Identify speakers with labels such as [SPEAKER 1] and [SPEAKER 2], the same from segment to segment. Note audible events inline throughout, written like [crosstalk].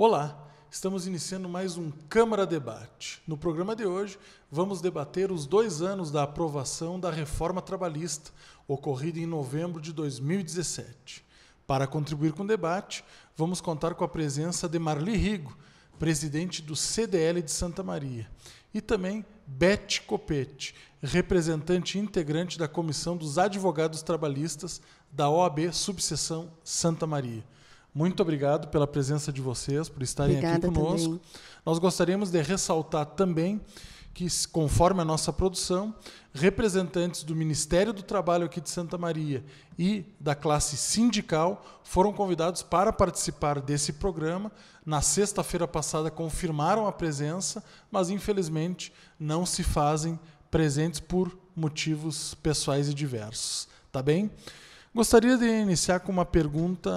[SPEAKER 1] Olá, estamos iniciando mais um Câmara Debate. No programa de hoje, vamos debater os dois anos da aprovação da reforma trabalhista, ocorrida em novembro de 2017. Para contribuir com o debate, vamos contar com a presença de Marli Rigo, presidente do CDL de Santa Maria, e também Beth Copete, representante integrante da Comissão dos Advogados Trabalhistas da OAB Subseção Santa Maria. Muito obrigado pela presença de vocês, por estarem Obrigada aqui conosco. Também. Nós gostaríamos de ressaltar também que, conforme a nossa produção, representantes do Ministério do Trabalho aqui de Santa Maria e da classe sindical foram convidados para participar desse programa. Na sexta-feira passada confirmaram a presença, mas infelizmente não se fazem presentes por motivos pessoais e diversos. Tá bem? Gostaria de iniciar com uma pergunta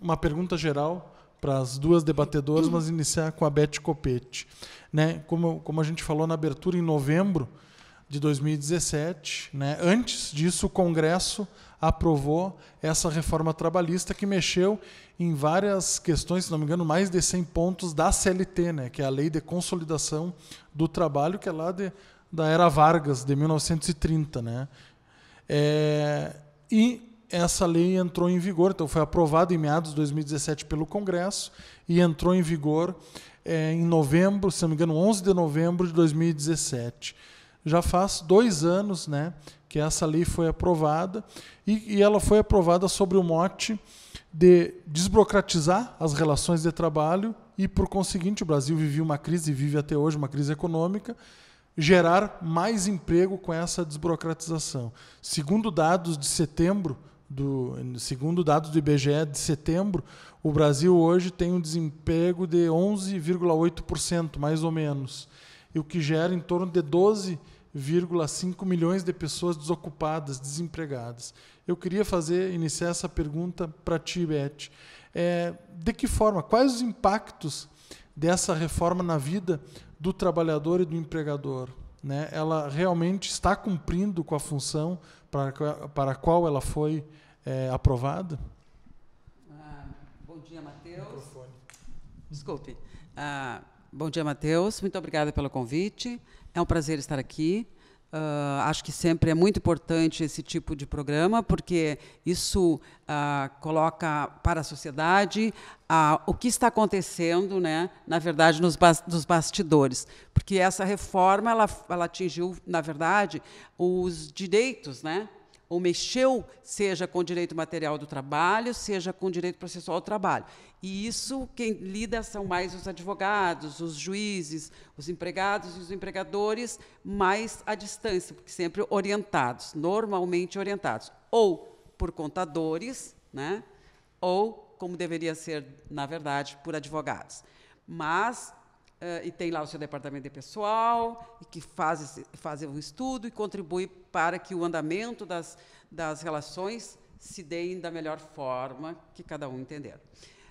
[SPEAKER 1] uma pergunta geral para as duas debatedoras, mas iniciar com a Beth Copete. Né? Como, como a gente falou na abertura, em novembro de 2017, né? antes disso, o Congresso aprovou essa reforma trabalhista que mexeu em várias questões, se não me engano, mais de 100 pontos da CLT, né? que é a Lei de Consolidação do Trabalho, que é lá de, da Era Vargas, de 1930. Né? É, e essa lei entrou em vigor, então foi aprovada em meados de 2017 pelo Congresso e entrou em vigor é, em novembro, se não me engano, 11 de novembro de 2017. Já faz dois anos né, que essa lei foi aprovada e, e ela foi aprovada sobre o mote de desburocratizar as relações de trabalho e, por conseguinte, o Brasil vivia uma crise e vive até hoje uma crise econômica, gerar mais emprego com essa desburocratização. Segundo dados de setembro do segundo dados do IBGE de setembro, o Brasil hoje tem um desemprego de 11,8%, mais ou menos, e o que gera em torno de 12,5 milhões de pessoas desocupadas, desempregadas. Eu queria fazer iniciar essa pergunta para ti, Beth. É, de que forma, quais os impactos dessa reforma na vida do trabalhador e do empregador? Né? Ela realmente está cumprindo com a função para, para a qual ela foi é, aprovada? Ah,
[SPEAKER 2] bom dia, Matheus. Desculpe. Ah, bom dia, Matheus. Muito obrigada pelo convite. É um prazer estar aqui. Uh, acho que sempre é muito importante esse tipo de programa, porque isso uh, coloca para a sociedade uh, o que está acontecendo, né, na verdade, nos, bastidores. Porque essa reforma ela, ela atingiu, na verdade, os direitos né, ou mexeu, seja com direito material do trabalho, seja com direito processual do trabalho. E isso quem lida são mais os advogados, os juízes, os empregados e os empregadores, mais à distância, porque sempre orientados, normalmente orientados, ou por contadores, né? ou como deveria ser, na verdade, por advogados. Mas Uh, e tem lá o seu departamento de pessoal, e que faz, faz um estudo e contribui para que o andamento das, das relações se deem da melhor forma que cada um entender.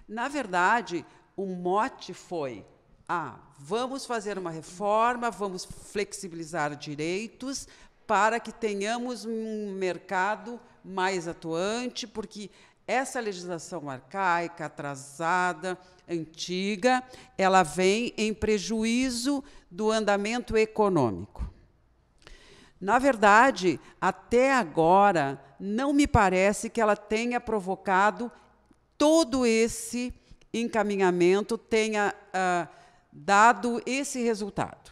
[SPEAKER 2] Na verdade, o mote foi: ah, vamos fazer uma reforma, vamos flexibilizar direitos para que tenhamos um mercado mais atuante, porque essa legislação arcaica, atrasada, antiga, ela vem em prejuízo do andamento econômico. Na verdade, até agora, não me parece que ela tenha provocado todo esse encaminhamento, tenha ah, dado esse resultado.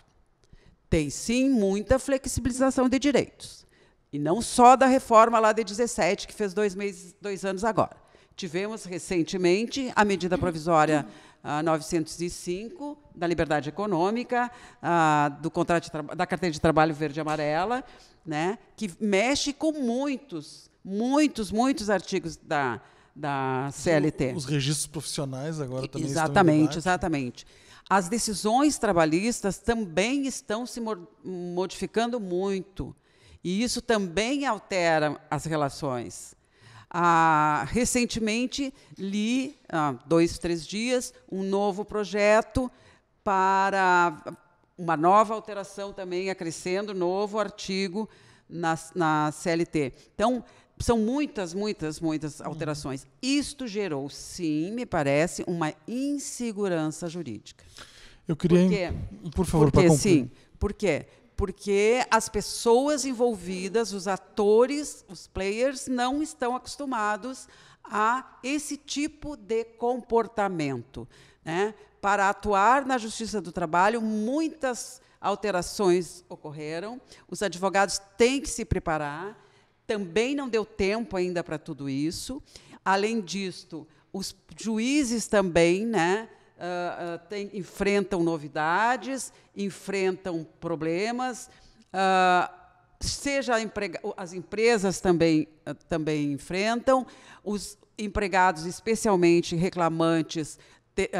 [SPEAKER 2] Tem sim muita flexibilização de direitos. E não só da reforma lá de 17, que fez dois, meses, dois anos agora. Tivemos recentemente a medida provisória uh, ah, 905 da liberdade econômica, uh, do contrato da carteira de trabalho verde e amarela, né, que mexe com muitos, muitos, muitos artigos da, da CLT. Os
[SPEAKER 1] registros profissionais
[SPEAKER 2] agora também exatamente, estão Exatamente, As decisões trabalhistas também estão se modificando muito. E isso também altera as relações. Ah, recentemente li, há ah, dois, três dias, um novo projeto para uma nova alteração também, acrescendo novo artigo na, na CLT. Então, são muitas, muitas, muitas uhum. alterações. Isto gerou, sim, me parece, uma insegurança jurídica. Eu queria. por favor, para concluir. Sim, por quê? porque as pessoas envolvidas, os atores, os players, não estão acostumados a esse tipo de comportamento. Né? Para atuar na Justiça do Trabalho, muitas alterações ocorreram, os advogados têm que se preparar, também não deu tempo ainda para tudo isso. Além disto, os juízes também, né? uh, tem, enfrentam novidades, enfrentam problemas. Uh, seja as empresas também, também enfrentam, os empregados, especialmente reclamantes, te,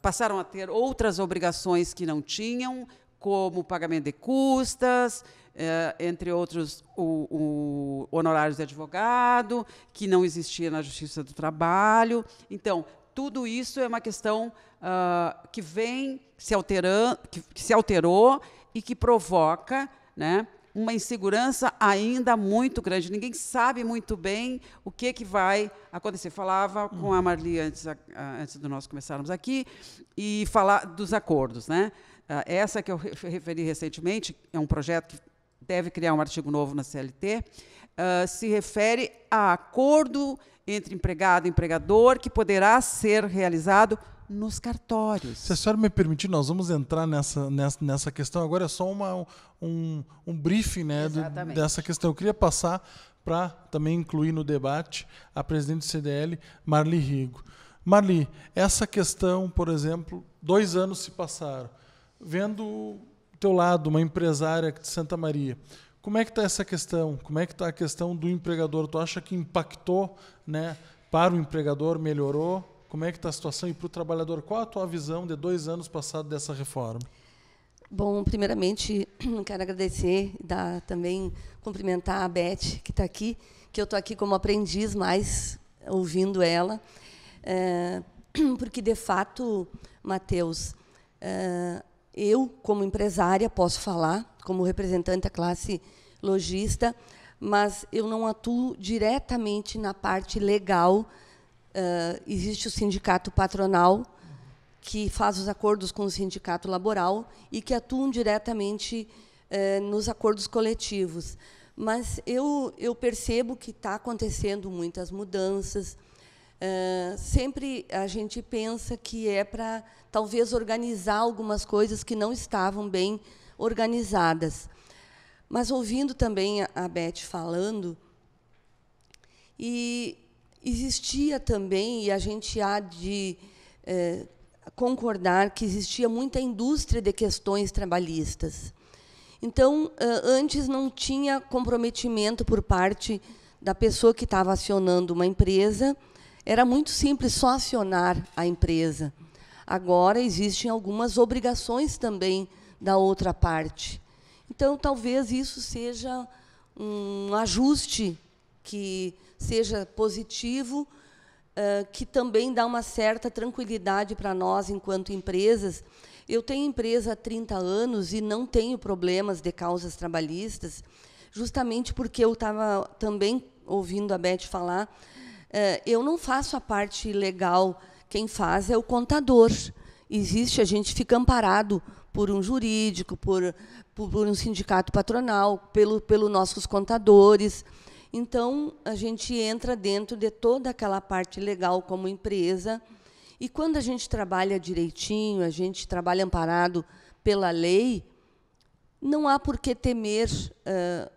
[SPEAKER 2] passaram a ter outras obrigações que não tinham, como pagamento de custas, é, entre outros, o, o honorários de advogado, que não existia na Justiça do Trabalho. Então, tudo isso é uma questão uh, que vem se alterando, que, se alterou e que provoca, né, uma insegurança ainda muito grande. Ninguém sabe muito bem o que que vai acontecer. Falava com a Marli antes, antes do nós começarmos aqui e falar dos acordos, né? Ah, essa que eu referi recentemente é um projeto que deve criar um artigo novo na CLT, uh, ah, se refere a acordo entre empregado e empregador que poderá ser realizado nos cartórios.
[SPEAKER 1] Se a senhora me permitir, nós vamos entrar nessa, nessa, nessa questão. Agora é só uma, um, um briefing né, do, dessa questão. Eu queria passar para também incluir no debate a presidente do CDL, Marli Rigo. Marli, essa questão, por exemplo, dois anos se passaram. Vendo teu lado uma empresária de Santa Maria. Como é que está essa questão? Como é que está a questão do empregador? Tu acha que impactou né, para o empregador? Melhorou? Como é que está a situação? E para o trabalhador, qual a tua visão de dois anos passados dessa reforma?
[SPEAKER 3] Bom, primeiramente, [clears throat] quero agradecer e dar, também cumprimentar a Beth, que está aqui, que eu estou aqui como aprendiz, mais ouvindo ela, é, [clears throat] porque, de fato, Matheus, é, eh, eu, como empresária, posso falar, como representante da classe lojista, mas eu não atuo diretamente na parte legal. Uh, existe o sindicato patronal, que faz os acordos com o sindicato laboral e que atuam diretamente eh, nos acordos coletivos. Mas eu, eu percebo que está acontecendo muitas mudanças, ah, sempre a gente pensa que é para talvez organizar algumas coisas que não estavam bem organizadas. Mas ouvindo também a Beth falando, e existia também, e a gente há de é, concordar que existia muita indústria de questões trabalhistas. Então, ah, antes não tinha comprometimento por parte da pessoa que estava acionando uma empresa, era muito simples só acionar a empresa. Agora existem algumas obrigações também da outra parte. Então, talvez isso seja um ajuste que seja positivo, eh, que também dá uma certa tranquilidade para nós enquanto empresas. Eu tenho empresa há 30 anos e não tenho problemas de causas trabalhistas, justamente porque eu estava também ouvindo a Beth falar eh, eu não faço a parte legal, quem faz é o contador. Existe, a gente fica amparado por um jurídico, por, por um sindicato patronal, pelo, pelos nossos contadores. Então, a gente entra dentro de toda aquela parte legal como empresa. E quando a gente trabalha direitinho, a gente trabalha amparado pela lei, não há por que temer uh,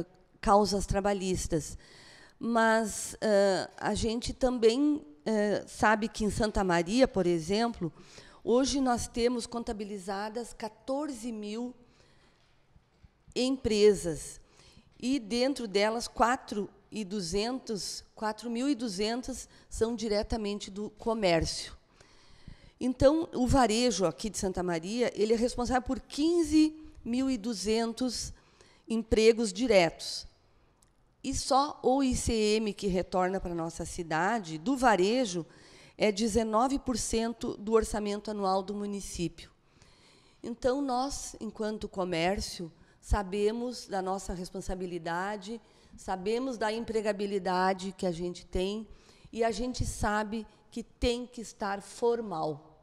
[SPEAKER 3] uh, causas trabalhistas mas uh, a gente também uh, sabe que em Santa Maria, por exemplo, hoje nós temos contabilizadas 14 mil empresas e dentro delas 4.200 4.200 são diretamente do comércio. Então, o varejo aqui de Santa Maria ele é responsável por 15.200 empregos diretos. E só o ICM que retorna para a nossa cidade, do varejo, é 19% do orçamento anual do município. Então, nós, enquanto comércio, sabemos da nossa responsabilidade, sabemos da empregabilidade que a gente tem e a gente sabe que tem que estar formal.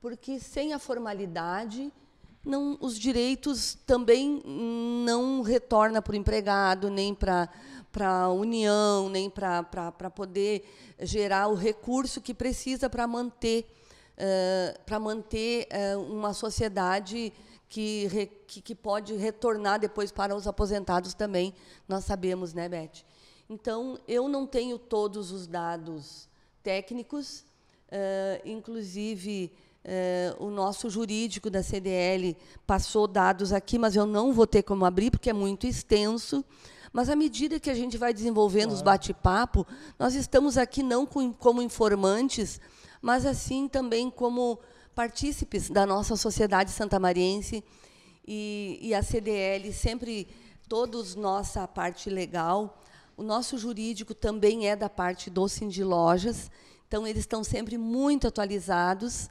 [SPEAKER 3] Porque sem a formalidade, não, os direitos também não retorna para o empregado, nem para a União, nem para poder gerar o recurso que precisa para manter, uh, para manter uh, uma sociedade que, re, que, que, pode retornar depois para os aposentados também, nós sabemos, né, Beth? Então, eu não tenho todos os dados técnicos, uh, inclusive eh, o nosso jurídico da CDL passou dados aqui, mas eu não vou ter como abrir, porque é muito extenso. Mas à medida que a gente vai desenvolvendo os bate-papo, nós estamos aqui não com, como informantes, mas assim também como partícipes da nossa sociedade santamariense e, e a CDL sempre todos nossa parte legal. O nosso jurídico também é da parte do Sindilojas, então eles estão sempre muito atualizados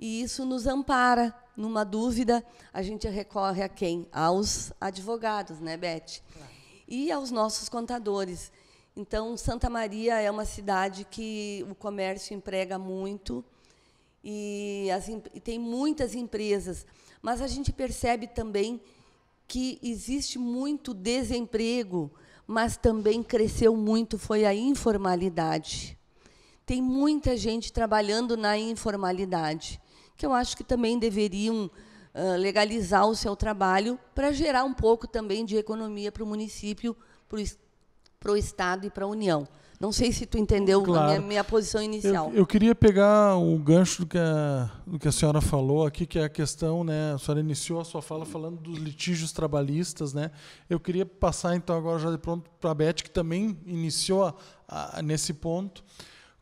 [SPEAKER 3] e isso nos ampara. Numa dúvida, a gente recorre a quem? Aos advogados, né, Beth? Claro. E aos nossos contadores. Então, Santa Maria é uma cidade que o comércio emprega muito e, e tem muitas empresas, mas a gente percebe também que existe muito desemprego, mas também cresceu muito foi a informalidade. Tem muita gente trabalhando na informalidade que eu acho que também deveriam uh, legalizar o seu trabalho para gerar um pouco também de economia para o município, para o Estado e para a União. Não sei se tu entendeu claro. a minha, minha, posição inicial. Eu,
[SPEAKER 1] eu queria pegar o gancho do que, a, do que a senhora falou aqui, que é a questão, né? A senhora iniciou a sua fala falando dos litígios trabalhistas, né? Eu queria passar então agora já de pronto para a Beth, que também iniciou a, a, nesse ponto.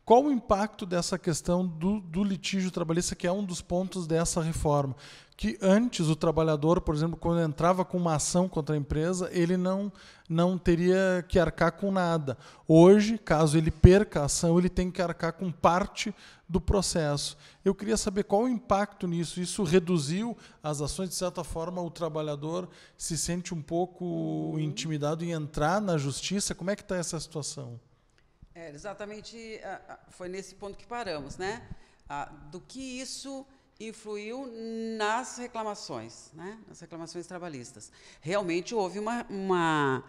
[SPEAKER 1] Qual o impacto dessa questão do, do, litígio trabalhista, que é um dos pontos dessa reforma? Que antes o trabalhador, por exemplo, quando entrava com uma ação contra a empresa, ele não, não teria que arcar com nada. Hoje, caso ele perca a ação, ele tem que arcar com parte do processo. Eu queria saber qual o impacto nisso. Isso reduziu as ações, de certa forma, o trabalhador se sente um pouco intimidado em entrar na justiça. Como é que está essa situação?
[SPEAKER 2] É, exatamente, foi nesse ponto que paramos, né? Do que isso influiu nas reclamações, né? Nas reclamações trabalhistas. Realmente houve uma, uma,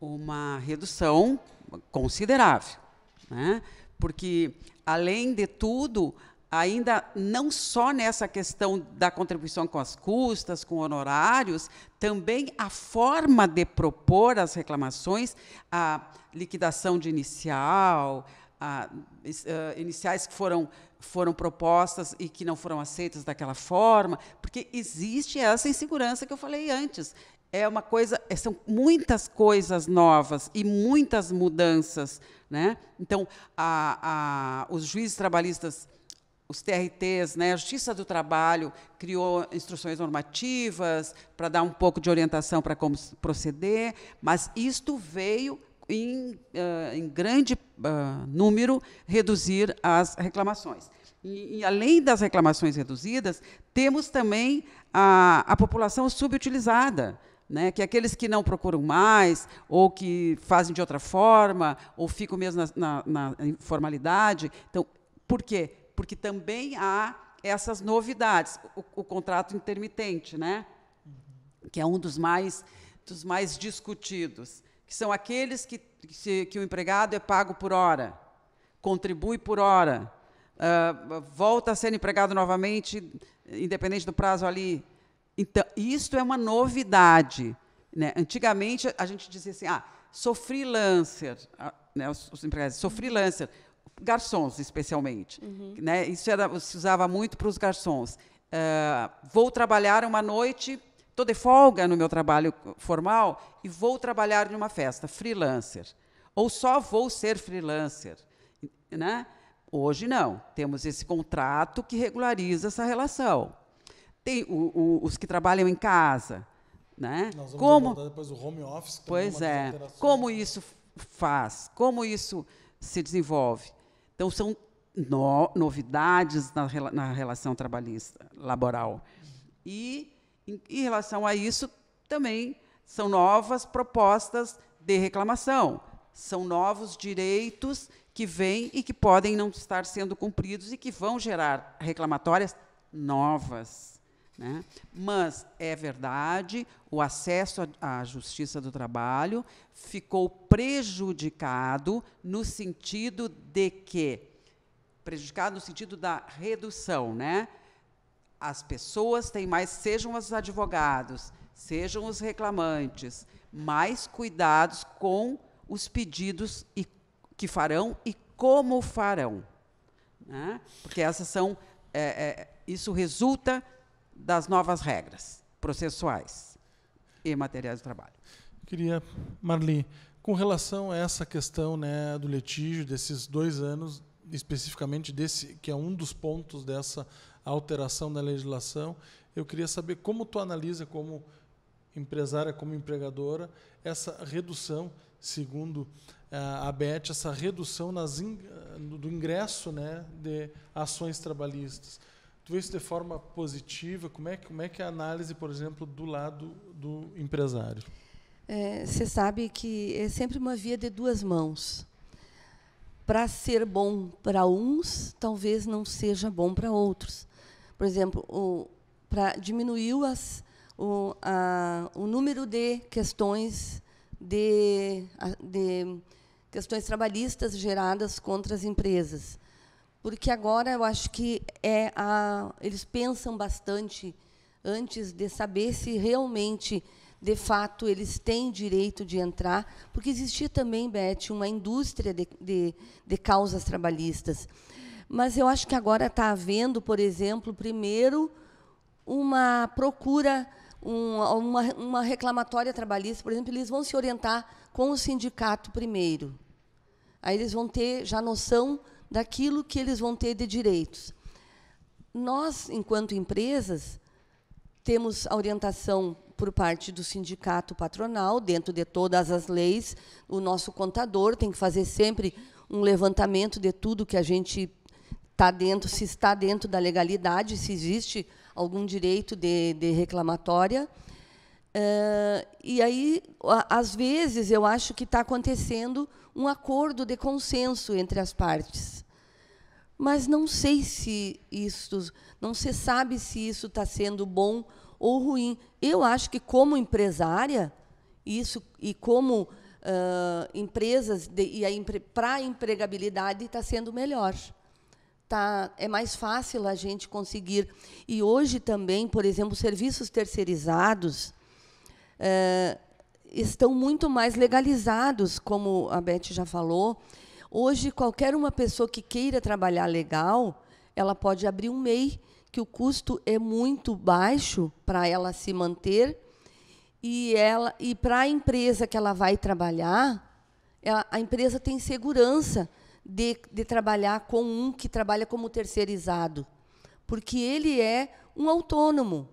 [SPEAKER 2] uma redução considerável, né? Porque além de tudo, ainda não só nessa questão da contribuição com as custas, com honorários, também a forma de propor as reclamações, a liquidação de inicial, a, uh, iniciais que foram, foram propostas e que não foram aceitas daquela forma, porque existe essa insegurança que eu falei antes. É uma coisa, é, são muitas coisas novas e muitas mudanças, né? Então, a, a, os juízes trabalhistas os TRTs, né, a Justiça do Trabalho criou instruções normativas para dar um pouco de orientação para como proceder, mas isto veio em, uh, em grande uh, número reduzir as reclamações. E, e, além das reclamações reduzidas, temos também a, a população subutilizada. Né, que é aqueles que não procuram mais, ou que fazem de outra forma, ou ficam mesmo na, na, na informalidade. Então, por quê? porque também há essas novidades, o, o contrato intermitente, né? Uhum. que é um dos mais, dos mais discutidos, que são aqueles que, que, que o empregado é pago por hora, contribui por hora, uh, volta a ser empregado novamente, independente do prazo ali. Então, isto é uma novidade. Né? Antigamente, a gente dizia assim, ah, sou freelancer, ah, né, os, os empregados, sou freelancer, garçons, especialmente. Uhum. Né? Isso era, se usava muito para os garçons. Uh, vou trabalhar uma noite, estou de folga no meu trabalho formal e vou trabalhar numa festa, freelancer. Ou só vou ser freelancer. Né? Hoje não. Temos esse contrato que regulariza essa relação. Tem o, o, os que trabalham em casa. Né? Nós vamos como depois o home office. Pois é. é. Como isso faz? Como isso se desenvolve? Então, são no, novidades na, na, relação trabalhista, laboral. E, em, em relação a isso, também são novas propostas de reclamação, são novos direitos que vêm e que podem não estar sendo cumpridos e que vão gerar reclamatórias novas. Né? Mas é verdade, o acesso à, justiça do trabalho ficou prejudicado no sentido de que prejudicado no sentido da redução, né? As pessoas têm mais, sejam os advogados, sejam os reclamantes, mais cuidados com os pedidos e, que farão e como farão, né? porque essas são, é, é, isso resulta das novas regras
[SPEAKER 1] processuais e
[SPEAKER 2] materiais de trabalho.
[SPEAKER 1] queria, Marli, com relação a essa questão né, do litígio, desses dois anos, especificamente desse, que é um dos pontos dessa alteração da legislação, eu queria saber como tu analisa como empresária, como empregadora, essa redução, segundo eh, a BET, essa redução nas, do ingresso né, de ações trabalhistas tu vê isso de forma positiva? Como é, como é que é a análise, por exemplo, do lado do empresário?
[SPEAKER 3] É, você é, sabe que é sempre uma via de duas mãos. Para ser bom para uns, talvez não seja bom para outros. Por exemplo, diminuiu as, o, a, o número de questões de, de questões trabalhistas geradas contra as empresas porque agora eu acho que é a, eles pensam bastante antes de saber se realmente, de fato, eles têm direito de entrar, porque existia também, Beth, uma indústria de, de, de causas trabalhistas. Mas eu acho que agora está havendo, por exemplo, primeiro, uma procura, um, uma, uma reclamatória trabalhista, por exemplo, eles vão se orientar com o sindicato primeiro. Aí eles vão ter já noção daquilo que eles vão ter de direitos. Nós, enquanto empresas, temos a orientação por parte do sindicato patronal, dentro de todas as leis, o nosso contador tem que fazer sempre um levantamento de tudo que a gente está dentro, se está dentro da legalidade, se existe algum direito de, de reclamatória. Uh, e aí, às vezes, eu acho que está acontecendo um acordo de consenso entre as partes. Mas não sei se isso, não se sabe se isso está sendo bom ou ruim. Eu acho que, como empresária, isso e como uh, empresas de, e empre, para a empregabilidade está sendo melhor. Tá, é mais fácil a gente conseguir. E hoje também, por exemplo, serviços terceirizados, estão muito mais legalizados, como a Beth já falou. Hoje, qualquer uma pessoa que queira trabalhar legal, ela pode abrir um MEI, que o custo é muito baixo para ela se manter. E, ela, e para a empresa que ela vai trabalhar, ela, é, a empresa tem segurança de, de trabalhar com um que trabalha como terceirizado, porque ele é um autônomo.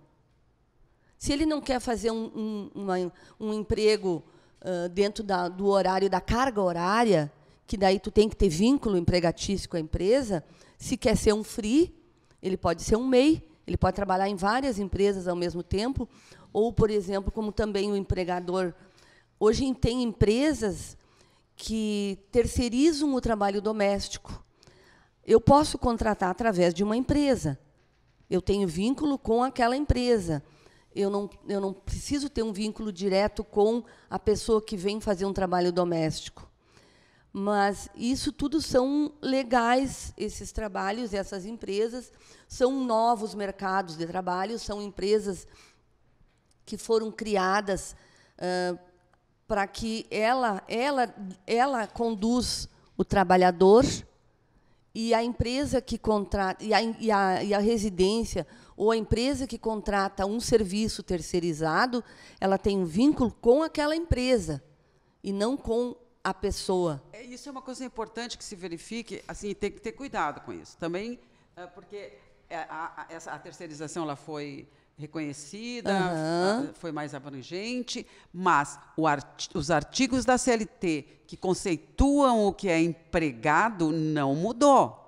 [SPEAKER 3] Se ele não quer fazer um, um, uma, um emprego uh, dentro da, do horário, da carga horária, que daí tu tem que ter vínculo empregatício com a empresa, se quer ser um free, ele pode ser um MEI, ele pode trabalhar em várias empresas ao mesmo tempo, ou, por exemplo, como também o empregador. Hoje tem empresas que terceirizam o trabalho doméstico. Eu posso contratar através de uma empresa. Eu tenho vínculo com aquela empresa eu não, eu não preciso ter um vínculo direto com a pessoa que vem fazer um trabalho doméstico. Mas isso tudo são legais, esses trabalhos, essas empresas, são novos mercados de trabalho, são empresas que foram criadas uh, para que ela, ela, ela conduz o trabalhador e a empresa que contrata e a, e a, e a residência ou a empresa que contrata um serviço terceirizado, ela tem um vínculo com aquela empresa e não com a pessoa.
[SPEAKER 2] É, isso é uma coisa importante que se verifique, assim, tem que ter cuidado com isso. Também, é, porque é, a, a, a terceirização ela foi reconhecida, uhum. foi mais abrangente, mas art, os artigos da CLT que conceituam o que é empregado não mudou.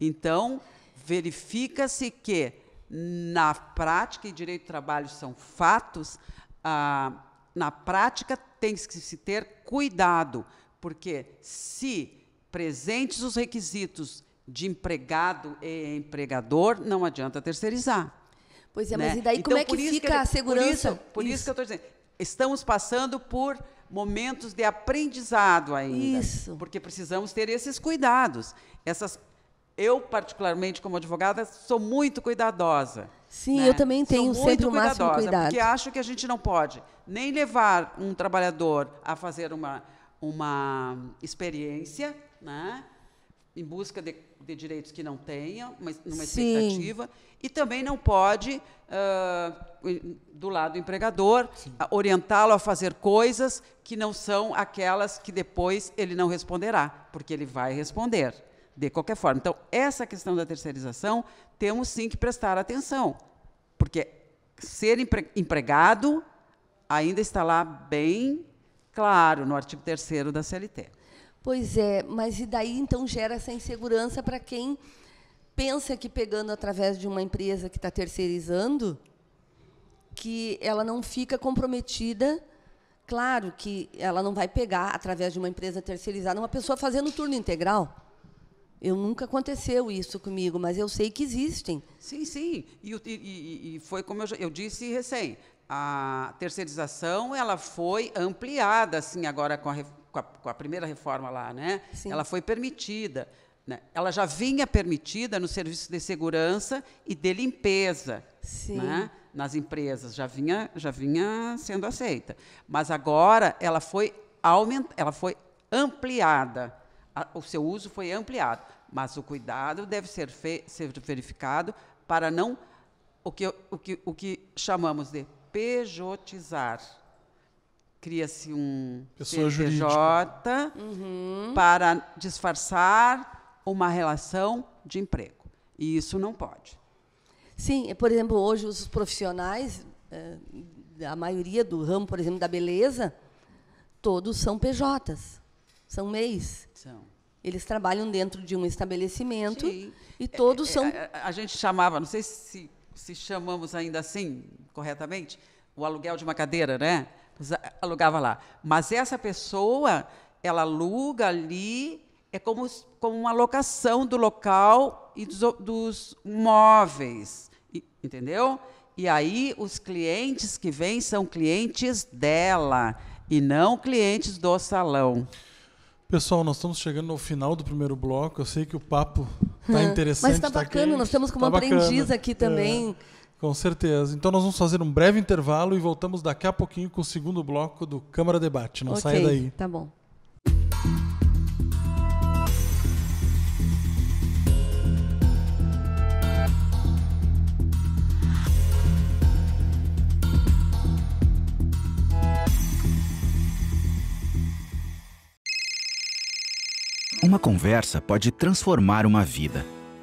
[SPEAKER 2] Então, verifica-se que na prática, e direito do trabalho são fatos, ah, na prática tem que se ter cuidado, porque se presentes os requisitos de empregado e empregador, não adianta terceirizar.
[SPEAKER 3] Pois é, né? mas e daí então, como é que fica que, a segurança? Por isso, por isso.
[SPEAKER 2] isso que eu estou dizendo. Estamos passando por momentos de aprendizado ainda. Isso. Porque precisamos ter esses cuidados. Essas, eu, particularmente, como advogada, sou muito cuidadosa. Sim, né? eu também tenho sou sempre o máximo cuidado. Porque acho que a gente não pode nem levar um trabalhador a fazer uma, uma experiência, né? em busca de, de direitos que não tenha, mas numa Sim. expectativa, e também não pode, uh, do lado do empregador, ah, orientá-lo a fazer coisas que não são aquelas que depois ele não responderá, porque ele vai responder de qualquer forma. Então, essa questão da terceirização, temos sim que prestar atenção, porque ser empre empregado ainda está lá bem claro no artigo 3 da CLT.
[SPEAKER 3] Pois é, mas e daí então gera essa insegurança para quem pensa que pegando através de uma empresa que está terceirizando, que ela não fica comprometida. Claro que ela não vai pegar através de uma empresa terceirizada uma pessoa fazendo turno integral. Eu nunca aconteceu isso comigo, mas eu sei que existem.
[SPEAKER 2] Sim, sim. E, e, e foi como eu, eu disse recém. A terceirização ela foi ampliada assim agora com a com a, com a primeira reforma lá, né? Sim. Ela foi permitida. Né? Ela já vinha permitida no serviço de segurança e de limpeza, Sim. né? Nas empresas já vinha, já vinha sendo aceita, mas agora ela foi aument, ela foi ampliada. o seu uso foi ampliado, mas o cuidado deve ser, fe, ser verificado para não o que, o, que, o que chamamos de pejotizar cria-se um Pessoa PJ
[SPEAKER 3] uhum.
[SPEAKER 2] para disfarçar uma relação de emprego. E isso não pode.
[SPEAKER 3] Sim, por exemplo, hoje os profissionais, eh, a maioria do ramo, por exemplo, da beleza, todos são PJs, são MEIs. São. Eles trabalham dentro de um estabelecimento Sim. e todos é, é, são.
[SPEAKER 2] É, a, gente chamava, não sei se, se chamamos ainda assim corretamente, o aluguel de uma cadeira, né? alugava lá. Mas essa pessoa, ela aluga ali, é como, como uma locação do local e dos, dos móveis, entendeu? E aí os clientes que vêm são clientes dela e não clientes do salão.
[SPEAKER 1] Pessoal, nós estamos chegando ao final do primeiro bloco. Eu sei que o papo está interessante. Mas está tá bacana, tá nós temos como tá aprendiz bacana. aqui é. também. É. Com certeza. Então nós vamos fazer um breve intervalo e voltamos daqui a pouquinho com o segundo bloco do Câmara Debate. Não okay, saia daí. Tá bom. Uma conversa pode transformar uma vida.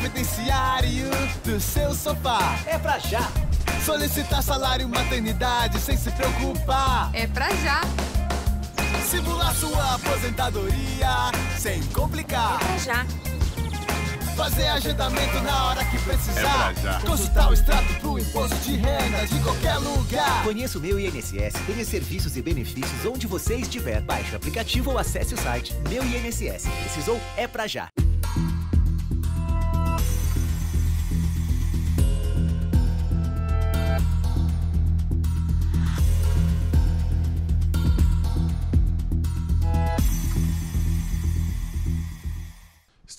[SPEAKER 1] previdenciário do seu sofá. É pra já. Solicitar salário maternidade sem se preocupar.
[SPEAKER 3] É pra já.
[SPEAKER 1] Simular sua aposentadoria sem complicar. É pra já. Fazer agendamento na hora que precisar. É já Consultar o extrato pro imposto de renda de qualquer lugar.
[SPEAKER 2] Conheça o meu INSS, tenha serviços e benefícios onde você
[SPEAKER 1] estiver. Baixe o aplicativo ou acesse o site Meu INSS. Precisou? É pra já.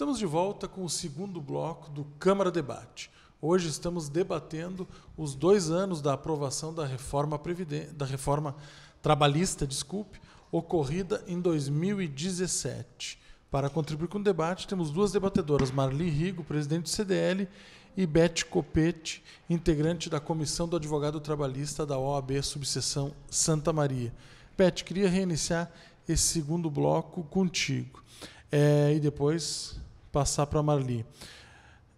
[SPEAKER 1] Estamos de volta com o segundo bloco do Câmara Debate. Hoje estamos debatendo os dois anos da aprovação da reforma, da reforma trabalhista, desculpe, ocorrida em 2017. Para contribuir com o debate, temos duas debatedoras, Marli Rigo, presidente do CDL, e Beth Copete, integrante da Comissão do Advogado Trabalhista da OAB Subseção Santa Maria. Beth, queria reiniciar esse segundo bloco contigo. É, e depois passar para a Marli.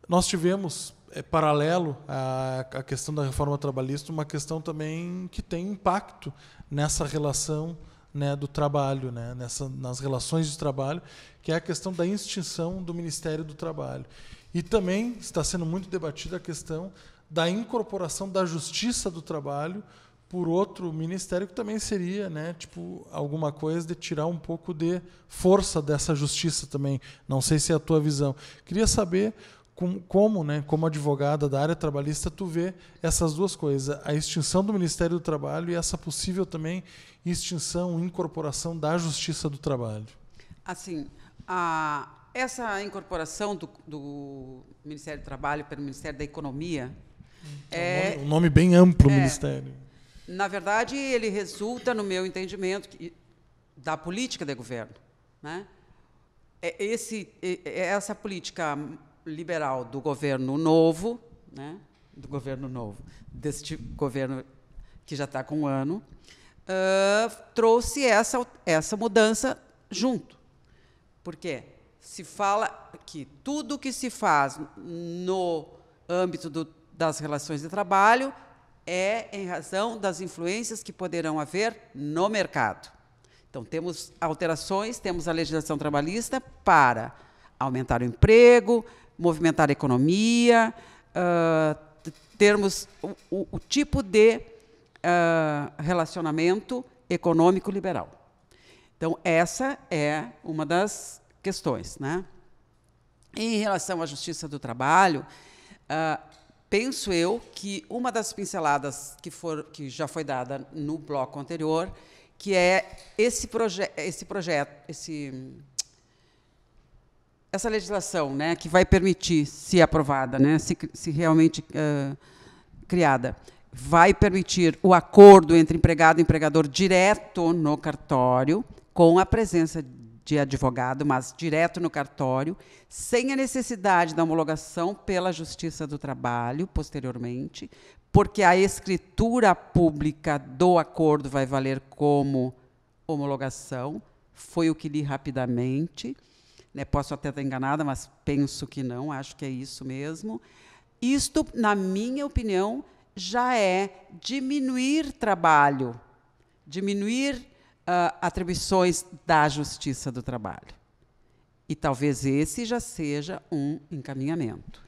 [SPEAKER 1] Nós tivemos, é, paralelo à, à questão da reforma trabalhista, uma questão também que tem impacto nessa relação né, do trabalho, né, nessa, nas relações de trabalho, que é a questão da extinção do Ministério do Trabalho. E também está sendo muito debatida a questão da incorporação da justiça do trabalho por outro ministério que também seria, né, tipo, alguma coisa de tirar um pouco de força dessa justiça também. Não sei se é a tua visão. Queria saber com, como, né, como advogada da área trabalhista, tu vê essas duas coisas, a extinção do Ministério do Trabalho e essa possível também extinção, incorporação da Justiça do Trabalho.
[SPEAKER 2] Assim, a, essa incorporação do, do Ministério do Trabalho pelo Ministério da Economia é, um é nome bem amplo, é, Ministério. Na verdade, ele resulta, no meu entendimento, da política de governo. Né? É esse, é, é essa política liberal do governo novo, né? do governo novo, deste governo que já está com um ano, uh, trouxe essa, essa mudança junto. porque Se fala que tudo que se faz no âmbito do, das relações de trabalho é em razão das influências que poderão haver no mercado. Então, temos alterações, temos a legislação trabalhista para aumentar o emprego, movimentar a economia, uh, termos o, o, o, tipo de uh, relacionamento econômico liberal. Então, essa é uma das questões. Né? Em relação à justiça do trabalho, penso eu que uma das pinceladas que, for, que já foi dada no bloco anterior, que é esse, projeto, esse projeto, esse, essa legislação né, que vai permitir, se aprovada, né, se, se realmente uh, criada, vai permitir o acordo entre empregado e empregador direto no cartório, com a presença de advogado, mas direto no cartório, sem a necessidade da homologação pela Justiça do Trabalho, posteriormente, porque a escritura pública do acordo vai valer como homologação, foi o que li rapidamente. Né, posso até estar enganada, mas penso que não, acho que é isso mesmo. Isto, na minha opinião, já é diminuir trabalho, diminuir uh, atribuições da Justiça do Trabalho. E talvez esse já seja um encaminhamento.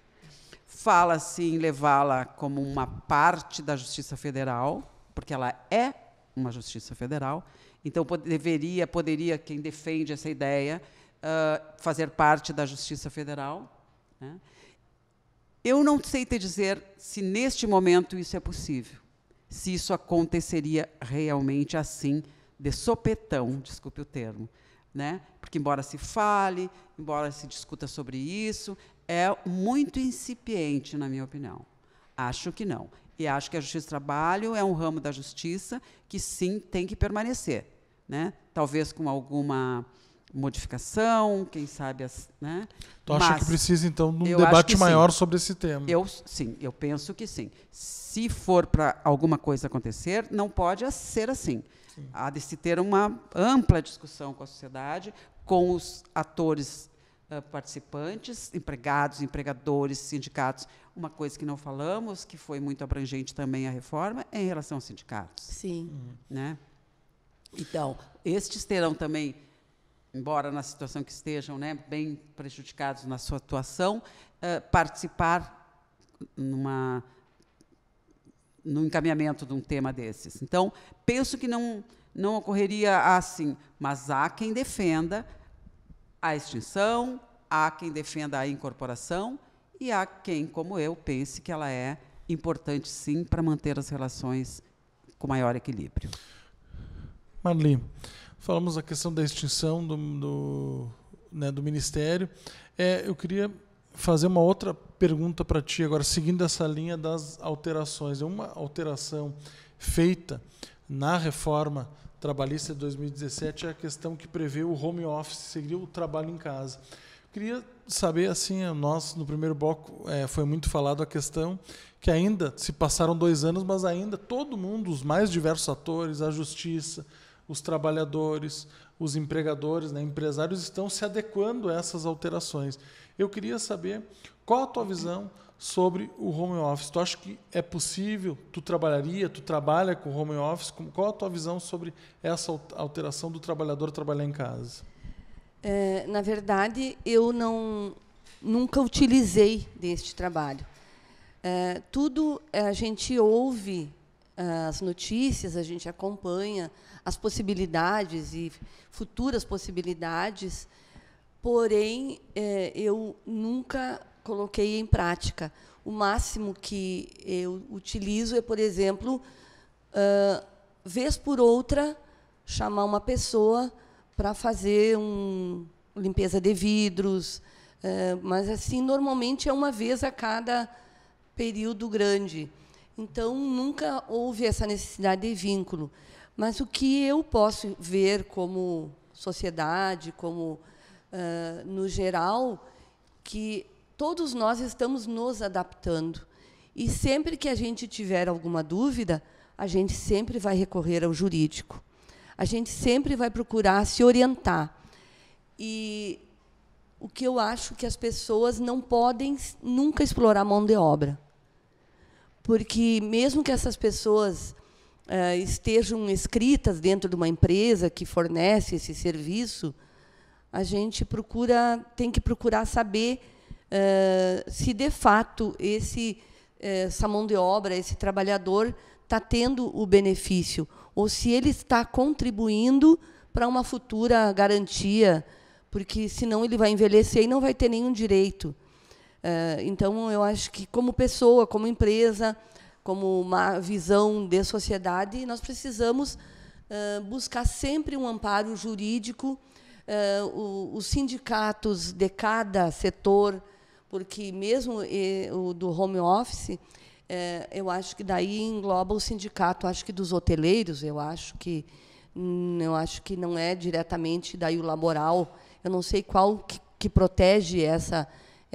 [SPEAKER 2] Fala-se em levá-la como uma parte da Justiça Federal, porque ela é uma Justiça Federal, então deveria, poderia, quem defende essa ideia, uh, fazer parte da Justiça Federal. Né? Eu não sei te dizer se neste momento isso é possível, se isso aconteceria realmente assim, de sopetão, desculpe o termo, né? Porque embora se fale, embora se discuta sobre isso, é muito incipiente, na minha opinião. Acho que não. E acho que a justiça do trabalho é um ramo da justiça que sim tem que permanecer, né? Talvez com alguma modificação, quem sabe, as, né? Tu acha Mas, que precisa então de um debate maior sim. sobre esse tema? Eu sim, eu penso que sim. Se for para alguma coisa acontecer, não pode ser assim. Sim. Há de se ter uma ampla discussão com a sociedade, com os atores uh, participantes, empregados, empregadores, sindicatos. Uma coisa que não falamos, que foi muito abrangente também a reforma, é em relação aos sindicatos. Sim. Uhum. Né? Então, estes terão também embora na situação que estejam, né, bem prejudicados na sua atuação, participar numa no encaminhamento de um tema desses. Então, penso que não, não ocorreria assim, mas há quem defenda a extinção, há quem defenda a incorporação e há quem, como eu, pense que ela é importante sim para
[SPEAKER 1] manter as relações com maior equilíbrio. Marli, falamos da questão da extinção do, do, né, do Ministério. É, eu queria fazer uma outra pergunta para ti agora, seguindo essa linha das alterações. É uma alteração feita na reforma trabalhista de 2017 é a questão que prevê o home office, seria o trabalho em casa. Queria saber, assim, nós no primeiro bloco é, foi muito falado a questão que ainda se passaram dois anos, mas ainda todo mundo, os mais diversos atores, a justiça, os trabalhadores, os empregadores, né, empresários estão se adequando a essas alterações. Eu queria saber qual a tua visão sobre o home office. Tu acha que é possível? Tu trabalharia? Tu trabalha com home office? Qual a tua visão sobre essa alteração do trabalhador trabalhar em casa?
[SPEAKER 3] É, na verdade, eu não nunca utilizei deste trabalho. É, tudo é, a gente ouve é, as notícias, a gente acompanha as possibilidades e futuras possibilidades, porém é, eu nunca coloquei em prática. O máximo que eu utilizo é, por exemplo, uh, vez por outra, chamar uma pessoa para fazer um limpeza de vidros, uh, mas assim normalmente é uma vez a cada período grande. Então nunca houve essa necessidade de vínculo. Mas o que eu posso ver como sociedade, como uh, no geral, que todos nós estamos nos adaptando. E sempre que a gente tiver alguma dúvida, a gente sempre vai recorrer ao jurídico. A gente sempre vai procurar se orientar. E o que eu acho que as pessoas não podem nunca explorar mão de obra. Porque mesmo que essas pessoas uh, estejam escritas dentro de uma empresa que fornece esse serviço, a gente procura tem que procurar saber uh, se de fato esse eh, essa mão de obra, esse trabalhador está tendo o benefício ou se ele está contribuindo para uma futura garantia, porque senão ele vai envelhecer e não vai ter nenhum direito. então eu acho que como pessoa, como empresa, como uma visão de sociedade, nós precisamos uh, buscar sempre um amparo jurídico, uh, o, os sindicatos de cada setor, porque mesmo o do home office, eu acho que daí engloba o sindicato, acho que dos hoteleiros, eu acho que hum, eu acho que não é diretamente daí o laboral, eu não sei qual que, que protege essa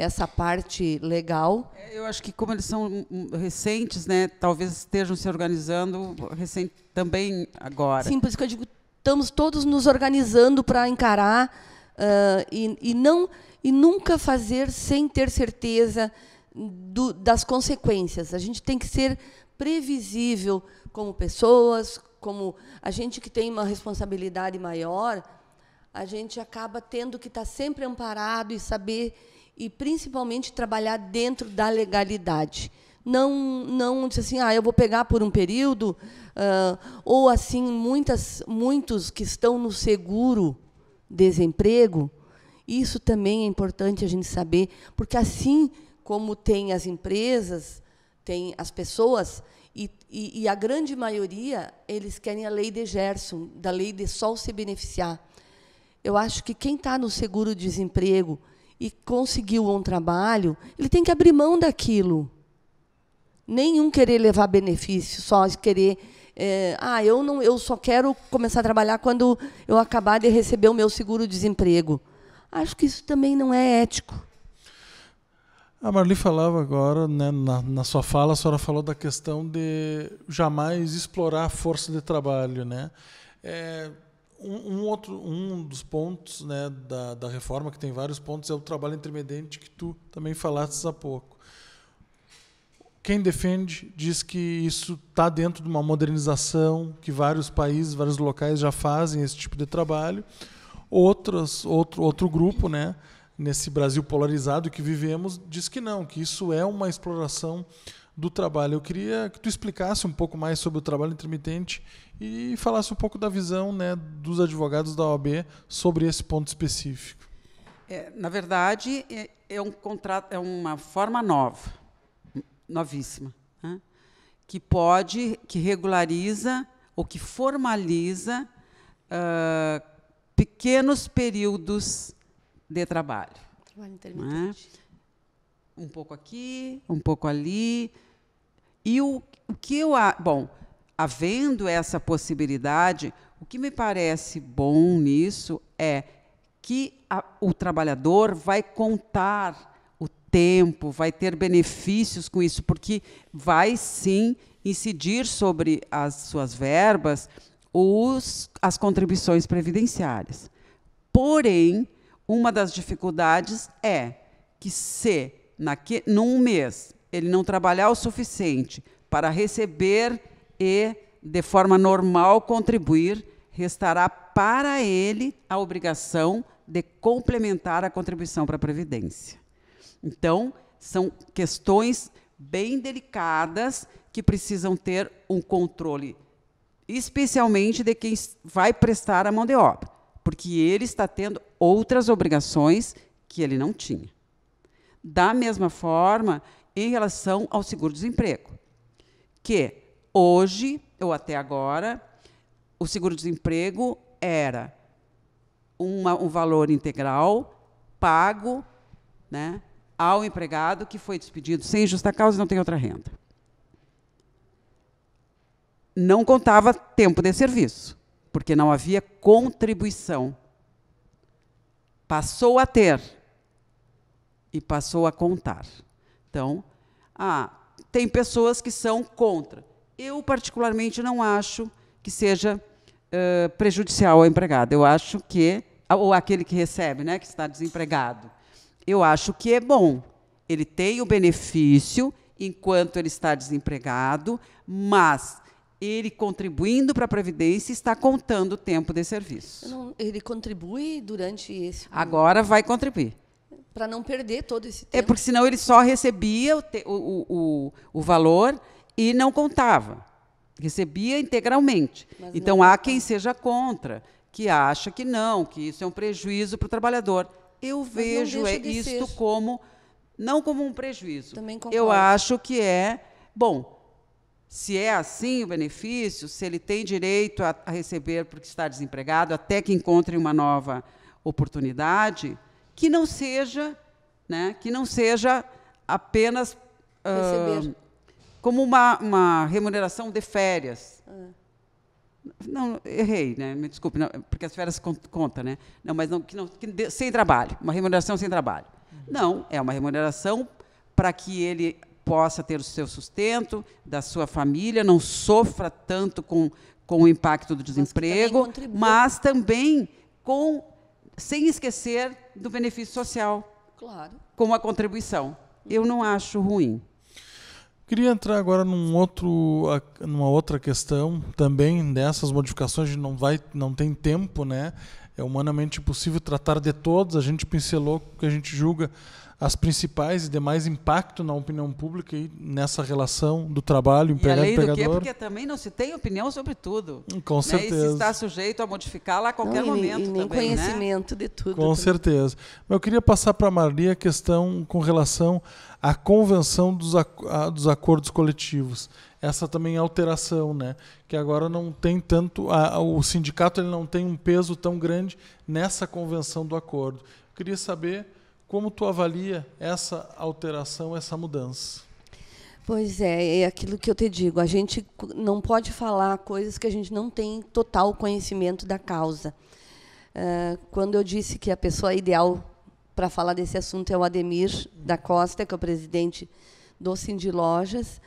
[SPEAKER 3] essa parte legal.
[SPEAKER 2] É, eu acho que como eles são hum, hum, recentes, né, talvez estejam se organizando recente, também agora. Sim, por isso
[SPEAKER 3] que eu digo, estamos todos nos organizando para encarar uh, e, e, não e nunca fazer sem ter certeza do, das consequências. A gente tem que ser previsível como pessoas, como a gente que tem uma responsabilidade maior, a gente acaba tendo que estar tá sempre amparado e saber e principalmente trabalhar dentro da legalidade. Não, não dizer assim, ah, eu vou pegar por um período, uh, ou assim, muitas, muitos que estão no seguro desemprego. Isso também é importante a gente saber, porque assim como tem as empresas, tem as pessoas, e, e, e a grande maioria, eles querem a lei de Gerson, da lei de sol se beneficiar. Eu acho que quem está no seguro-desemprego, e conseguiu um trabalho, ele tem que abrir mão daquilo. Nenhum querer levar benefício, só querer. É, ah, eu não, eu só quero começar a trabalhar quando eu acabar de receber o meu seguro-desemprego. Acho que isso também não é ético.
[SPEAKER 1] A Marli falava agora, né, na, na, sua fala, a senhora falou da questão de jamais explorar a força de trabalho. Né? É, um, um, outro um dos pontos né, da, da reforma, que tem vários pontos, é o trabalho intermediante que tu também falaste há pouco. Quem defende diz que isso está dentro de uma modernização, que vários países, vários locais já fazem esse tipo de trabalho. Outros, outro, outro grupo, né, nesse Brasil polarizado que vivemos, diz que não, que isso é uma exploração do trabalho. Eu queria que tu explicasse um pouco mais sobre o trabalho intermitente e falasse um pouco da visão né, dos advogados da OAB sobre esse ponto específico.
[SPEAKER 2] É, na verdade, é, é, um contrato, é uma forma nova, novíssima, né, que pode, que regulariza ou que formaliza uh, pequenos períodos de trabalho. Trabalho né. intermitente. Né? um pouco aqui, um pouco ali. E o, o que eu. Bom, havendo essa possibilidade, o que me parece bom nisso é que a, o trabalhador vai contar o tempo, vai ter benefícios com isso, porque vai sim incidir sobre as suas verbas os, as contribuições previdenciárias. Porém, uma das dificuldades é que se naque, num mês, ele não trabalhar o suficiente para receber e, de forma normal, contribuir, restará para ele a obrigação de complementar a contribuição para a Previdência. Então, são questões bem delicadas que precisam ter um controle, especialmente de quem vai prestar a mão de obra, porque ele está tendo outras obrigações que ele não tinha. Da mesma forma, em relação ao seguro-desemprego, que hoje, ou até agora, o seguro-desemprego era uma, um valor integral pago né, ao empregado que foi despedido sem justa causa e não tem outra renda. Não contava tempo de serviço, porque não havia contribuição. Passou a ter e passou a contar. Então, ah, tem pessoas que são contra. Eu, particularmente, não acho que seja uh, prejudicial ao empregado. Eu acho que, ou aquele que recebe, né, que está desempregado. Eu acho que é bom. Ele tem o benefício enquanto ele está desempregado, mas ele contribuindo para a Previdência está contando o tempo de serviço.
[SPEAKER 3] Não, ele contribui durante esse.
[SPEAKER 2] Agora vai contribuir
[SPEAKER 3] para não perder todo esse
[SPEAKER 2] tempo. É porque senão ele só recebia o, o, o, o valor e não contava. Recebia integralmente. Mas então há quem seja contra, que acha que não, que isso é um prejuízo para o trabalhador. Eu vejo é, isto ser. como não como um prejuízo. Também Eu acho que é bom. Se é assim o benefício, se ele tem direito a, a receber porque está desempregado, até que encontre uma nova oportunidade, que não seja, né, que não seja apenas uh, como uma, uma, remuneração de férias. Ah. Não, errei, né? Me desculpe, não, porque as férias conta, né? Não, mas não, que não, que de, sem trabalho, uma remuneração sem trabalho. Uhum. Não, é uma remuneração para que ele possa ter o seu sustento, da sua família, não sofra tanto com, com o impacto do desemprego, mas também, mas também com sem esquecer do benefício social. Claro. Como a contribuição.
[SPEAKER 1] Eu não acho ruim. Queria entrar agora num outro, numa outra questão também dessas modificações. A gente não vai, não tem tempo, né? É humanamente impossível tratar de todas. A gente pincelou o que a gente julga as principais e demais impacto na opinião pública e nessa relação do trabalho, empregado e além empregador. Do porque
[SPEAKER 2] também não se tem opinião sobre tudo. Com né? certeza. E se está sujeito a modificá-la a qualquer não, e, momento. E nem também, né? conhecimento né? de tudo. Com
[SPEAKER 1] certeza. Mas eu queria passar para a Marli a questão com relação à convenção dos, ac a, dos acordos coletivos. Essa também é alteração, né? Que agora não tem tanto. A, a, o sindicato ele não tem um peso tão grande nessa convenção do acordo. Eu queria saber como tu avalia essa alteração, essa mudança?
[SPEAKER 3] Pois é, é aquilo que eu te digo. A gente não pode falar coisas que a gente não tem total conhecimento da causa. Ah, quando eu disse que a pessoa ideal para falar desse assunto é o Ademir da Costa, que é o presidente do Cindy Lojas,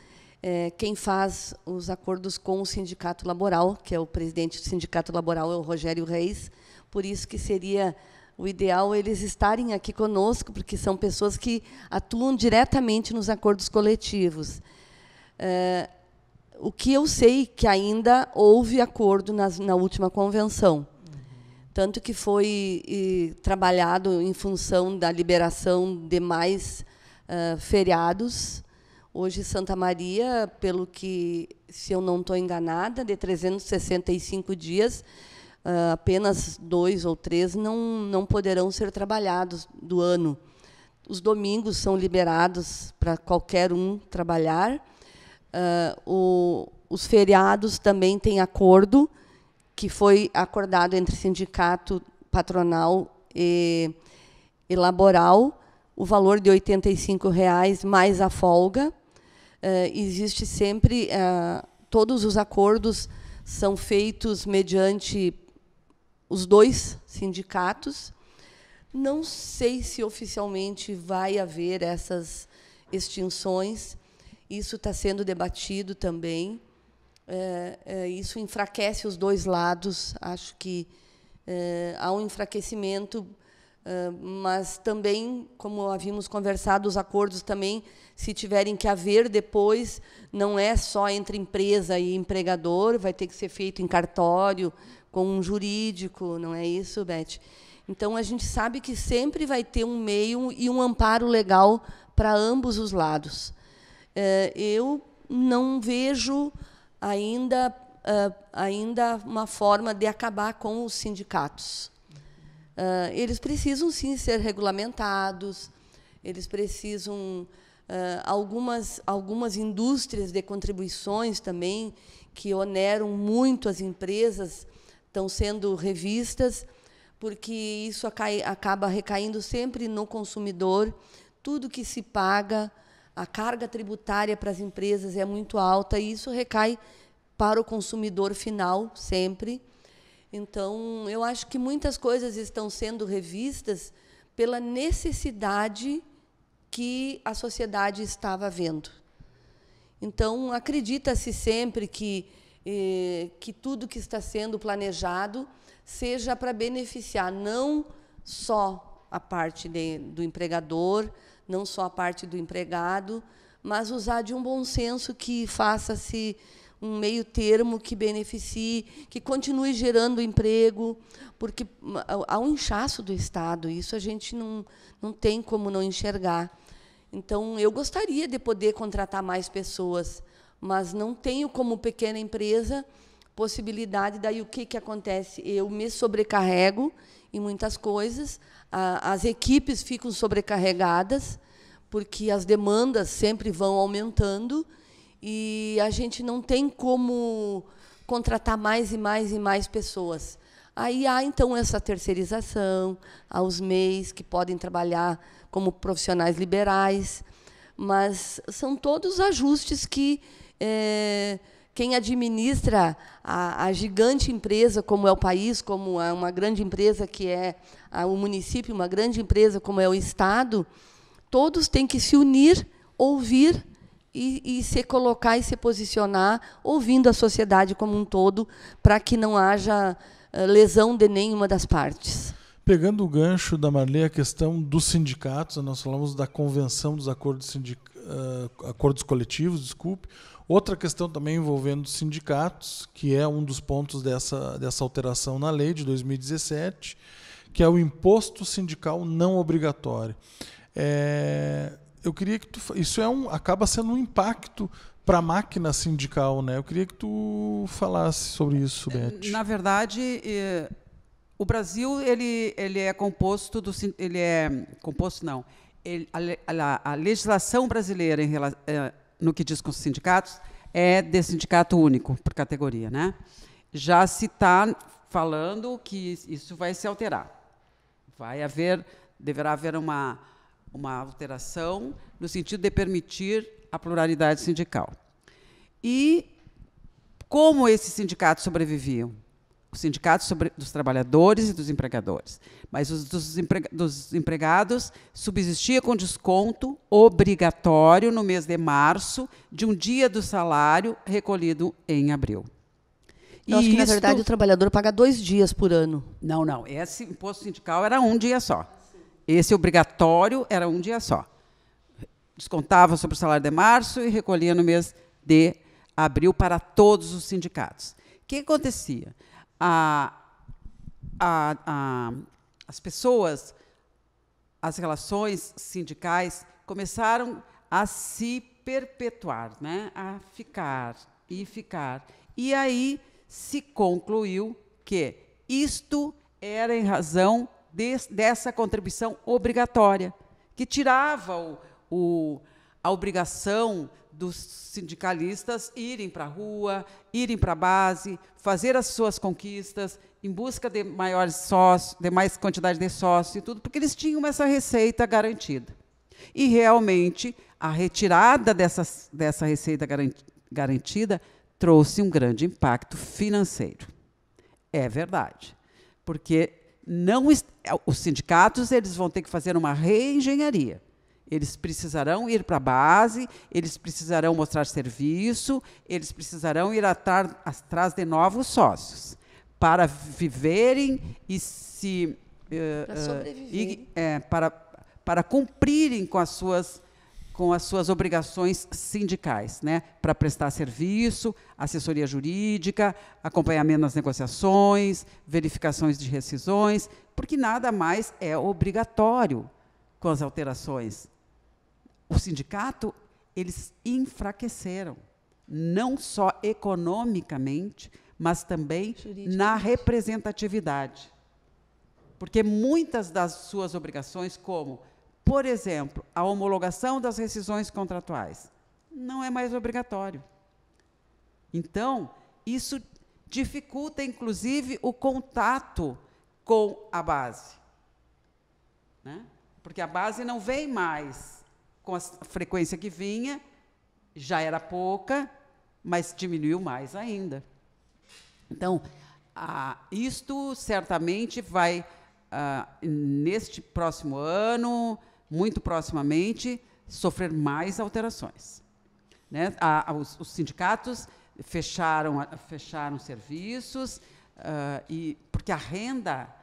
[SPEAKER 3] é, quem faz os acordos com o sindicato laboral, que é o presidente do sindicato laboral, é o Rogério Reis, por isso que seria o ideal é eles estarem aqui conosco, porque são pessoas que atuam diretamente nos acordos coletivos. É, o que eu sei que ainda houve acordo nas, na última convenção, tanto que foi e, trabalhado em função da liberação de mais uh, feriados. Hoje, Santa Maria, pelo que, se eu não estou enganada, de 365 dias, Uh, apenas dois ou três não, não poderão ser trabalhados do ano. Os domingos são liberados para qualquer um trabalhar. Uh, o, os feriados também têm acordo, que foi acordado entre sindicato patronal e, e laboral, o valor de R$ 85,00 mais a folga. Uh, existe sempre, todos os acordos são feitos mediante os dois sindicatos. Não sei se oficialmente vai haver essas extinções. Isso está sendo debatido também. É, é, isso enfraquece os dois lados. Acho que é, há um enfraquecimento, é, mas também, como havíamos conversado, os acordos também, se tiverem que haver depois, não é só entre empresa e empregador, vai ter que ser feito em cartório, com um jurídico, não é isso, Beth? Então, a gente sabe que sempre vai ter um meio e um amparo legal para ambos os lados. É, eu não vejo ainda, é, ainda uma forma de acabar com os sindicatos. É, eles precisam, sim, ser regulamentados, eles precisam. algumas, algumas indústrias de contribuições também, que oneram muito as empresas estão sendo revistas, porque isso acaba recaindo sempre no consumidor. Tudo que se paga, a carga tributária para as empresas é muito alta e isso recai para o consumidor final sempre. Então, eu acho que muitas coisas estão sendo revistas pela necessidade que a sociedade estava vendo. Então, acredita-se sempre que que tudo que está sendo planejado seja para beneficiar não só a parte de, do empregador, não só a parte do empregado, mas usar de um bom senso que faça-se um meio termo que beneficie, que continue gerando emprego, porque há um inchaço do Estado, isso a gente não, não tem como não enxergar. Então, eu gostaria de poder contratar mais pessoas, mas não tenho como pequena empresa possibilidade. Daí o que, que acontece? Eu me sobrecarrego em muitas coisas, a, as equipes ficam sobrecarregadas, porque as demandas sempre vão aumentando e a gente não tem como contratar mais e mais e mais pessoas. Aí há então essa terceirização, aos MEIs que podem trabalhar como profissionais liberais, mas são todos ajustes que é, quem administra a, a, gigante empresa como é o país, como é uma grande empresa que é o município, uma grande empresa como é o Estado, todos têm que se unir, ouvir e, e se colocar e se posicionar, ouvindo a sociedade como um todo, para que não haja eh, lesão de nenhuma das
[SPEAKER 1] partes. Pegando o gancho da Marley, a questão dos sindicatos, nós falamos da convenção dos acordos, sindic... Eh, acordos coletivos, desculpe, Outra questão também envolvendo os sindicatos, que é um dos pontos dessa, dessa alteração na lei de 2017, que é o imposto sindical não obrigatório. É, eu queria que tu, isso é um, acaba sendo um impacto para a máquina sindical, né? Eu queria que tu falasse sobre isso, é, Beth.
[SPEAKER 2] Na verdade, é, o Brasil ele, ele é composto do ele é composto não. Ele, a, a, a, legislação brasileira em, relação é, no que diz com os sindicatos, é de sindicato único por categoria, né? Já se está falando que isso vai se alterar. Vai haver, deverá haver uma uma alteração no sentido de permitir a pluralidade sindical. E como esses sindicatos sobreviviam? os sindicatos sobre, dos trabalhadores e dos empregadores. Mas os dos, dos empregados subsistia com desconto obrigatório no mês de março de um dia do salário recolhido em abril. Eu e acho que, na verdade, o
[SPEAKER 3] trabalhador paga dois dias por ano. Não, não.
[SPEAKER 2] Esse imposto sindical era um dia só. Esse obrigatório era um dia só. Descontava sobre o salário de março e recolhia no mês de abril para todos os sindicatos. O que acontecia? a, a, a, as pessoas, as relações sindicais começaram a se perpetuar, né? a ficar e ficar. E aí se concluiu que isto era em razão de, dessa contribuição obrigatória, que tirava o, o, a obrigação dos sindicalistas irem para a rua, irem para a base, fazer as suas conquistas em busca de maiores sócios, de mais quantidade de sócios e tudo, porque eles tinham essa receita garantida. E realmente a retirada dessas, dessa receita garantida trouxe um grande impacto financeiro. É verdade, porque não é, os sindicatos eles vão ter que fazer uma reengenharia eles precisarão ir para a base, eles precisarão mostrar serviço, eles precisarão ir atar, atrás de novos sócios para viverem e se. Uh, eh, para eh, sobreviver. é, para, para cumprirem com as suas com as suas obrigações sindicais, né, para prestar serviço, assessoria jurídica, acompanhamento nas negociações, verificações de rescisões, porque nada mais é obrigatório com as alterações o sindicato, eles enfraqueceram, não só economicamente, mas também na representatividade. Porque muitas das suas obrigações, como, por exemplo, a homologação das rescisões contratuais, não é mais obrigatório. Então, isso dificulta, inclusive, o contato com a base. Né? Porque a base não vem mais com a frequência que vinha, já era pouca, mas diminuiu mais ainda. Então, ah, isto certamente vai, ah, neste próximo ano, muito proximamente, sofrer mais alterações. Né? Ah, os, os, sindicatos fecharam, ah, fecharam serviços, ah, e, porque a renda,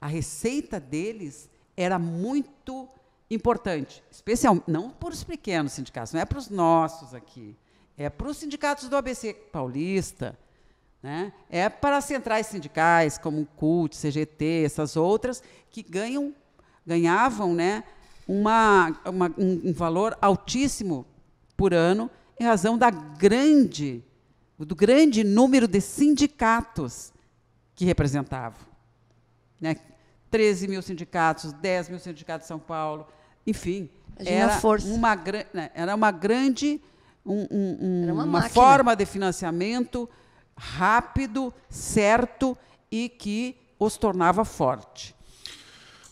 [SPEAKER 2] a receita deles era muito importante, especial, não para os pequenos sindicatos, não é para os nossos aqui, é para os sindicatos do ABC paulista, né? é para as centrais sindicais, como o CUT, CGT, essas outras, que ganham, ganhavam né, uma, uma, um, um valor altíssimo por ano em razão da grande, do grande número de sindicatos que representavam. Né? 13 mil sindicatos, 10 mil sindicatos de São Paulo, enfim, era força. uma né, era uma grande um, um, uma, uma forma de financiamento
[SPEAKER 1] rápido, certo e que os tornava forte.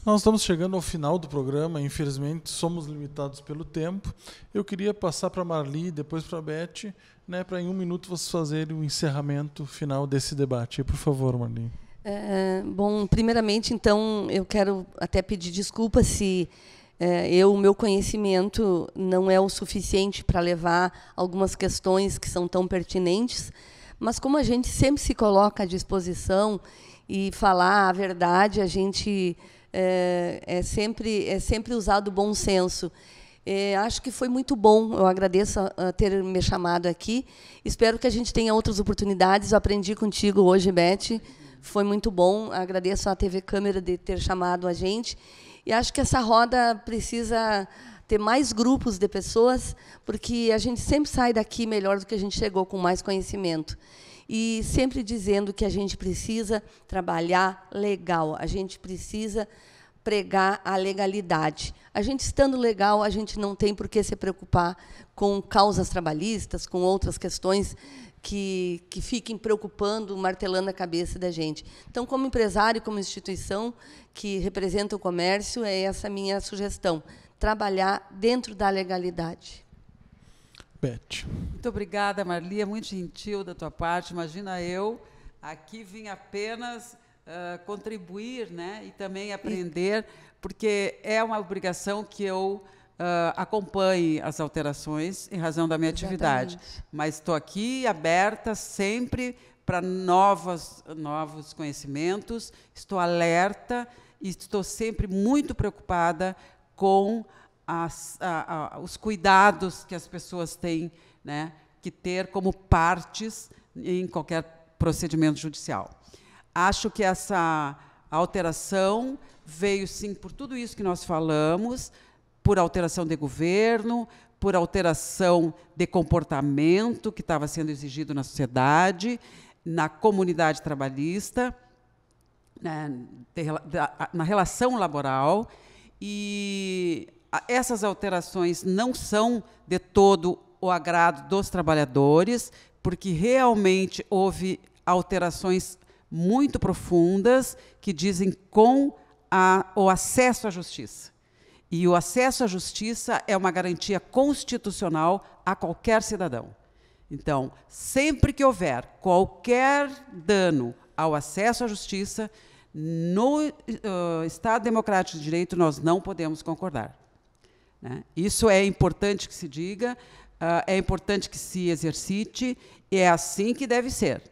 [SPEAKER 1] Nós estamos chegando ao final do programa, infelizmente somos limitados pelo tempo. Eu queria passar para a Marli, depois para a Beth, né, para em um minuto vocês fazerem o encerramento final desse debate. Por favor, Marli.
[SPEAKER 3] É, bom, primeiramente, então, eu quero até pedir desculpa se é, eu o meu conhecimento não é o suficiente para levar algumas questões que são tão pertinentes, mas como a gente sempre se coloca à disposição e falar a verdade, a gente é, é sempre é sempre usado bom senso. É, acho que foi muito bom. Eu agradeço a, a ter me chamado aqui. Espero que a gente tenha outras oportunidades. Eu aprendi contigo hoje, Beth. Foi muito bom. Agradeço à TV câmera de ter chamado a gente e acho que essa roda precisa ter mais grupos de pessoas, porque a gente sempre sai daqui melhor do que a gente chegou, com mais conhecimento. E sempre dizendo que a gente precisa trabalhar legal, a gente precisa pregar a legalidade. A gente estando legal, a gente não tem por que se preocupar com causas trabalhistas, com outras questões que, que fiquem preocupando, martelando a cabeça da gente. Então, como empresário, como instituição que representa o comércio, é essa minha sugestão: trabalhar dentro da legalidade.
[SPEAKER 1] Beth.
[SPEAKER 2] Muito obrigada, Marli. É muito gentil da tua parte. Imagina eu aqui vim apenas uh, contribuir, né, e também aprender, porque é uma obrigação que eu Uh, acompanhe as alterações em razão da minha Exatamente. atividade. Mas estou aqui aberta sempre para novos, novos conhecimentos, estou alerta e estou sempre muito preocupada com as, a, a, os cuidados que as pessoas têm né, que ter como partes em qualquer procedimento judicial. Acho que essa alteração veio, sim, por tudo isso que nós falamos, por alteração de governo, por alteração de comportamento que estava sendo exigido na sociedade, na comunidade trabalhista, na, né, na relação laboral. E essas alterações não são de todo o agrado dos trabalhadores, porque realmente houve alterações muito profundas que dizem com a, o acesso à justiça. E o acesso à justiça é uma garantia constitucional a qualquer cidadão. Então, sempre que houver qualquer dano ao acesso à justiça, no uh, Estado Democrático de Direito nós não podemos concordar. Né? Isso é importante que se diga, uh, é importante que se exercite, e é assim que deve ser.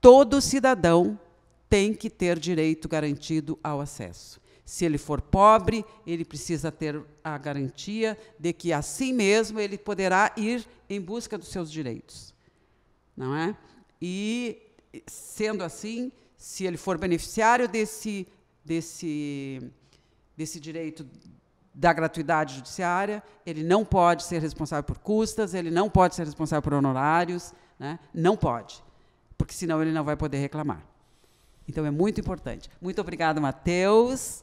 [SPEAKER 2] Todo cidadão tem que ter direito garantido ao acesso. Se ele for pobre, ele precisa ter a garantia de que assim mesmo ele poderá ir em busca dos seus direitos. Não é? E sendo assim, se ele for beneficiário desse desse desse direito da gratuidade judiciária, ele não pode ser responsável por custas, ele não pode ser responsável por honorários, né? não pode, porque senão ele não vai poder reclamar. Então é muito importante. Muito obrigada, Matheus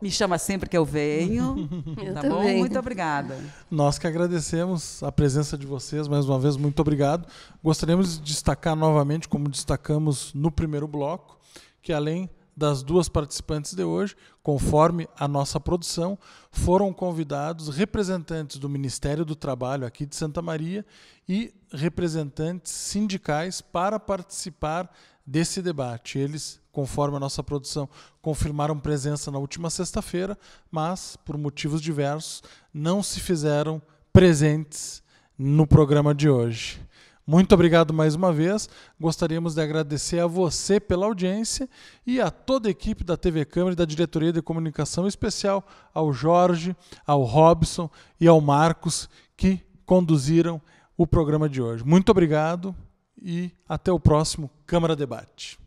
[SPEAKER 2] me chama sempre que eu venho. [laughs] eu tá também. bom? Muito obrigada.
[SPEAKER 1] Nós que agradecemos a presença de vocês mais uma vez, muito obrigado. Gostaríamos de destacar novamente, como destacamos no primeiro bloco, que além das duas participantes de hoje, conforme a nossa produção, foram convidados representantes do Ministério do Trabalho aqui de Santa Maria e representantes sindicais para participar desse debate. Eles, conforme a nossa produção, confirmaram presença na última sexta-feira, mas, por motivos diversos, não se fizeram presentes no programa de hoje. Muito obrigado mais uma vez. Gostaríamos de agradecer a você pela audiência e a toda a equipe da TV Câmara e da Diretoria de Comunicação Especial, ao Jorge, ao Robson e ao Marcos que conduziram o programa de hoje. Muito obrigado e até o próximo Câmara Debate.